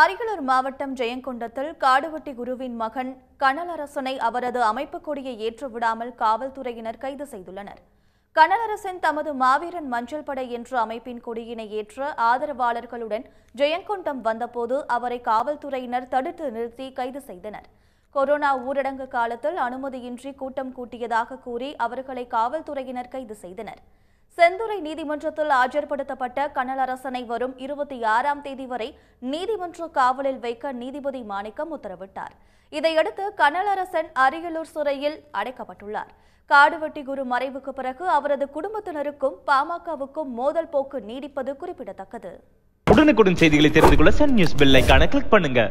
அரியலூர் மாவட்டம் ஜெயங்கொண்டத்தில் காடுவெட்டி குருவின் மகன் கனலரசனை அவரது அமைப்பு கொடியை ஏற்றுவிடாமல் காவல்துறையினர் கைது செய்துள்ளனர் கனலரசன் தமது மாவீரன் மஞ்சள் படை என்ற அமைப்பின் கொடியினை ஏற்ற ஆதரவாளர்களுடன் ஜெயங்கொண்டம் வந்தபோது அவரை காவல்துறையினர் தடுத்து நிறுத்தி கைது செய்தனர் கொரோனா ஊரடங்கு காலத்தில் அனுமதியின்றி கூட்டம் கூட்டியதாக கூறி அவர்களை காவல்துறையினர் கைது செய்தனர் செந்துறை நீதிமன்றத்தில் ஆஜர்படுத்தப்பட்ட கனலரசனை வரும் இருபத்தி ஆறாம் தேதி வரை நீதிமன்ற காவலில் வைக்க நீதிபதி மாணிக்கம் உத்தரவிட்டார் இதையடுத்து கனலரசன் அரியலூர் சிறையில் அடைக்கப்பட்டுள்ளார் காடுவெட்டி குரு மறைவுக்கு பிறகு அவரது குடும்பத்தினருக்கும் பாமகவுக்கும் மோதல் போக்கு நீடிப்பது குறிப்பிடத்தக்கது உடனுக்குடன் செய்திகளை தெரிந்து கொள்ள சன் நியூஸ் கிளிக் பண்ணுங்க